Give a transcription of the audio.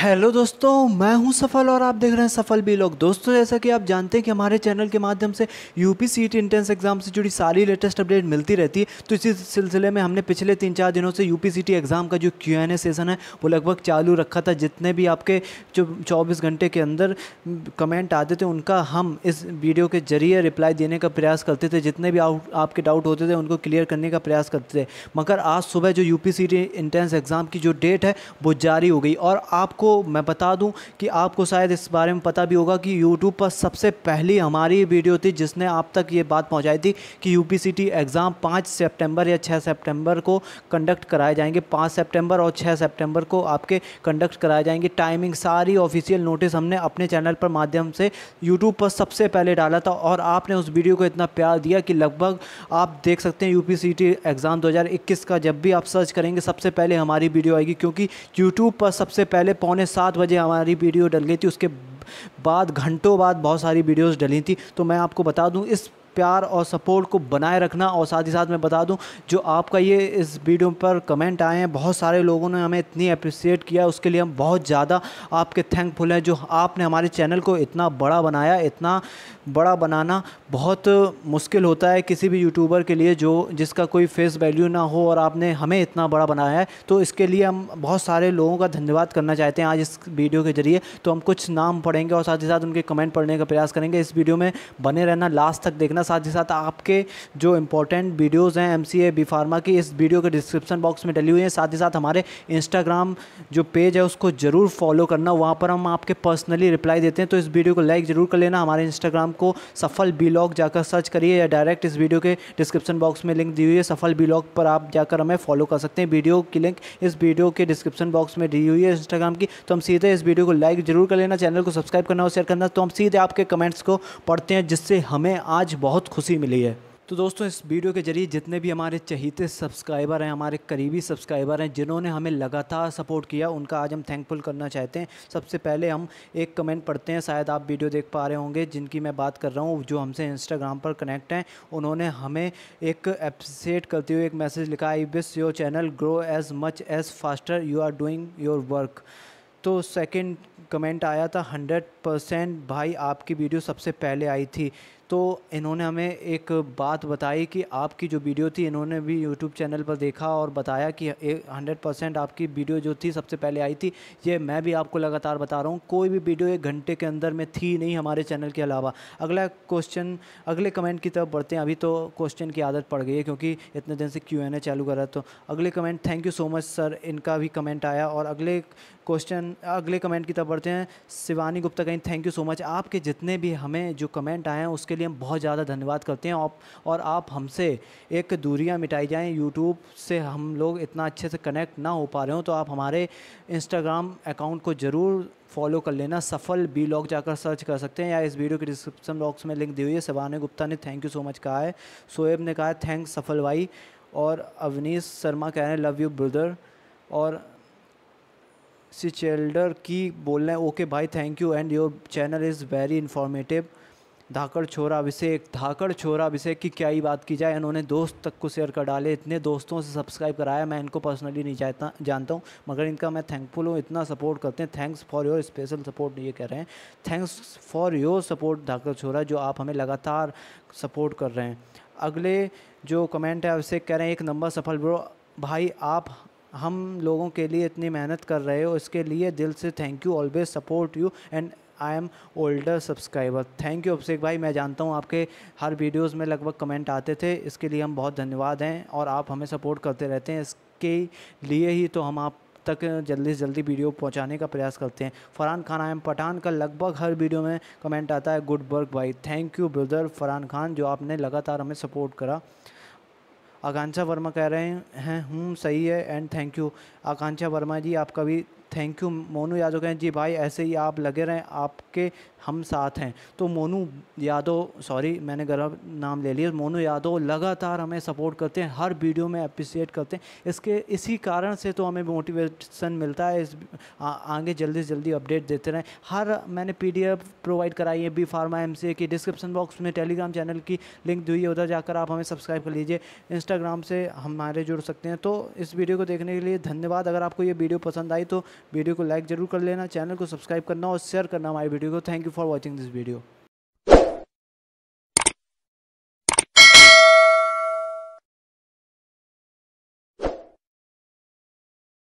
hello दोस्तों मैं हूं सफल और आप देख रहे हैं सफल भी लोग दोस्तों जैसा कि आप जानते हैं कि हमारे चैनल के माध्यम से यूपी सीट इंट्रेंस एग्जाम से जुड़ी सारी लेटेस्ट अपडेट मिलती रहती है तो इसी सिलसिले में हमने पिछले तीन चार दिनों से यूपी टी एग्ज़ाम का जो क्यू एन ए सेसन है वो लगभग चालू रखा था जितने भी आपके जो चौबीस घंटे के अंदर कमेंट आते थे उनका हम इस वीडियो के जरिए रिप्लाई देने का प्रयास करते थे जितने भी आउट आपके डाउट होते थे उनको क्लियर करने का प्रयास करते थे मगर आज सुबह जो सी टी इंट्रेंस एग्ज़ाम की जो डेट है वो जारी हो गई और आपको आपको मैं बता दूं कि आपको शायद इस बारे में पता भी होगा कि यूट्यूब पर सबसे पहली हमारी वीडियो थी जिसने आप तक ये बात पहुंचाई थी कि यू एग्ज़ाम 5 सितंबर या 6 सितंबर को कंडक्ट कराए जाएंगे 5 सितंबर और 6 सितंबर को आपके कंडक्ट कराए जाएंगे टाइमिंग सारी ऑफिशियल नोटिस हमने अपने चैनल पर माध्यम से यूट्यूब पर सबसे पहले डाला था और आपने उस वीडियो को इतना प्यार दिया कि लगभग आप देख सकते हैं यू एग्ज़ाम दो का जब भी आप सर्च करेंगे सबसे पहले हमारी वीडियो आएगी क्योंकि यूट्यूब पर सबसे पहले पौने पौने सात बजे हमारी वीडियो डल गई थी उसके बाद घंटों बाद बहुत सारी वीडियोस डली थी तो मैं आपको बता दूं इस प्यार और सपोर्ट को बनाए रखना और साथ ही साथ मैं बता दूं जो आपका ये इस वीडियो पर कमेंट आए हैं बहुत सारे लोगों ने हमें इतनी अप्रिसिएट किया उसके लिए हम बहुत ज़्यादा आपके थैंकफुल हैं जो आपने हमारे चैनल को इतना बड़ा बनाया इतना बड़ा बनाना बहुत मुश्किल होता है किसी भी यूट्यूबर के लिए जो जिसका कोई फेस वैल्यू ना हो और आपने हमें इतना बड़ा बनाया है तो इसके लिए हम बहुत सारे लोगों का धन्यवाद करना चाहते हैं आज इस वीडियो के जरिए तो हम कुछ नाम पढ़ेंगे और साथ ही साथ उनके कमेंट पढ़ने का प्रयास करेंगे इस वीडियो में बने रहना लास्ट तक देखना साथ ही साथ आपके जो इंपॉर्टेंट वीडियोज़ हैं M C A B pharma की इस वीडियो के डिस्क्रिप्शन बॉक्स में डली हुई हैं साथ ही साथ हमारे इंस्टाग्राम जो पेज है उसको ज़रूर फॉलो करना वहाँ पर हम आपके पर्सनली रिप्लाई देते हैं तो इस वीडियो को लाइक ज़रूर कर लेना हमारे इंस्टाग्राम को सफल बीलॉग जाकर सर्च करिए या डायरेक्ट इस वीडियो के डिस्क्रिप्शन बॉक्स में लिंक दी हुई है सफल बीलॉग पर आप जाकर हमें फॉलो कर सकते हैं वीडियो की लिंक इस वीडियो के डिस्क्रिप्शन बॉक्स में दी हुई है इंस्टाग्राम की तो हम सीधे इस वीडियो को लाइक ज़रूर कर लेना चैनल को सब्सक्राइब करना और शेयर करना तो हम सीधे आपके कमेंट्स को पढ़ते हैं जिससे हमें आज बहुत बहुत खुशी मिली है तो दोस्तों इस वीडियो के जरिए जितने भी हमारे चहीते सब्सक्राइबर हैं हमारे करीबी सब्सक्राइबर हैं जिन्होंने हमें लगातार सपोर्ट किया उनका आज हम थैंकफुल करना चाहते हैं सबसे पहले हम एक कमेंट पढ़ते हैं शायद आप वीडियो देख पा रहे होंगे जिनकी मैं बात कर रहा हूँ जो हमसे इंस्टाग्राम पर कनेक्ट हैं उन्होंने हमें एक एप्रिसिएट करते हुए एक मैसेज लिखा I wish your channel grow as much as faster you are doing your work तो सेकेंड कमेंट आया था हंड्रेड परसेंट भाई आपकी वीडियो सबसे पहले आई थी तो इन्होंने हमें एक बात बताई कि आपकी जो वीडियो थी इन्होंने भी यूट्यूब चैनल पर देखा और बताया कि हंड्रेड परसेंट आपकी वीडियो जो थी सबसे पहले आई थी ये मैं भी आपको लगातार बता रहा हूँ कोई भी वीडियो एक घंटे के अंदर में थी नहीं हमारे चैनल के अलावा अगला क्वेश्चन अगले कमेंट की तरफ बढ़ते हैं अभी तो क्वेश्चन की आदत पड़ गई है क्योंकि इतने दिन से क्यू एन चालू करा तो अगले comment thank you so much sir इनका भी कमेंट आया और अगले क्वेश्चन अगले कमेंट की तरफ बढ़ते हैं शिवानी गुप्ता कहीं थैंक यू सो मच आपके जितने भी हमें जो कमेंट आए हैं उसके लिए हम बहुत ज़्यादा धन्यवाद करते हैं और, और आप हमसे एक दूरियां मिटाई जाएं यूट्यूब से हम लोग इतना अच्छे से कनेक्ट ना हो पा रहे हो तो आप हमारे इंस्टाग्राम अकाउंट को ज़रूर फॉलो कर लेना सफल बी लॉग जाकर सर्च कर सकते हैं या इस वीडियो के डिस्क्रिप्शन बॉक्स में लिंक दी हुई है शबाना गुप्ता ने थैंक यू सो मच कहा है सोएब ने कहा है थैंक्स सफल भाई और अवनीश शर्मा कह रहे हैं लव यू ब्रदर और सी चेल्डर की बोल रहे हैं ओके भाई thank you and your channel is very informative Dhakad Chhora Abhishek धाकड़ छोरा अभिषेक की क्या ही बात की जाए इन्होंने दोस्त तक को शेयर कर डाले इतने दोस्तों से सब्सक्राइब कराया मैं इनको पर्सनली नहीं जाता जानता हूँ मगर इनका मैं थैंकफुल हूँ इतना सपोर्ट करते हैं thanks for your special support ये कह रहे हैं thanks for your support Dhakad Chhora जो आप हमें लगातार सपोर्ट कर रहे हैं अगले जो कमेंट है अभिषेक कह रहे हैं एक नंबर सफल ब्रो भाई आप हम लोगों के लिए इतनी मेहनत कर रहे हो इसके लिए दिल से thank you always support you and I am older subscriber thank you Abhishek भाई मैं जानता हूँ आपके हर वीडियोज़ में लगभग कमेंट आते थे इसके लिए हम बहुत धन्यवाद हैं और आप हमें सपोर्ट करते रहते हैं इसके लिए ही तो हम आप तक जल्दी से जल्दी वीडियो पहुंचाने का प्रयास करते हैं फ़रहान खान आई एम पठान का लगभग हर वीडियो में कमेंट आता है गुड वर्क भाई thank you brother Farhan Khan जो आपने लगातार हमें सपोर्ट करा आकांक्षा वर्मा कह रहे हैं हूँ सही है and thank you Akanksha Verma ji आपका भी थैंक यू मोनू यादव कहें जी भाई ऐसे ही आप लगे रहें आपके हम साथ हैं तो मोनू यादव सॉरी मैंने गलत नाम ले लिया मोनू यादव लगातार हमें सपोर्ट करते हैं हर वीडियो में अप्रिसिएट करते हैं इसके इसी कारण से तो हमें मोटिवेशन मिलता है इस आ, आगे जल्दी से जल्दी अपडेट देते रहें हर मैंने पी प्रोवाइड कराई है बी फार्मा एम की डिस्क्रिप्शन बॉक्स में टेलीग्राम चैनल की लिंक दी है उधर जाकर आप हमें सब्सक्राइब कर लीजिए इंस्टाग्राम से हमारे जुड़ सकते हैं तो इस वीडियो को देखने के लिए धन्यवाद अगर आपको ये वीडियो पसंद आई तो वीडियो को लाइक ज़रूर कर लेना चैनल को सब्सक्राइब करना और शेयर करना हमारी वीडियो को thank you for watching this video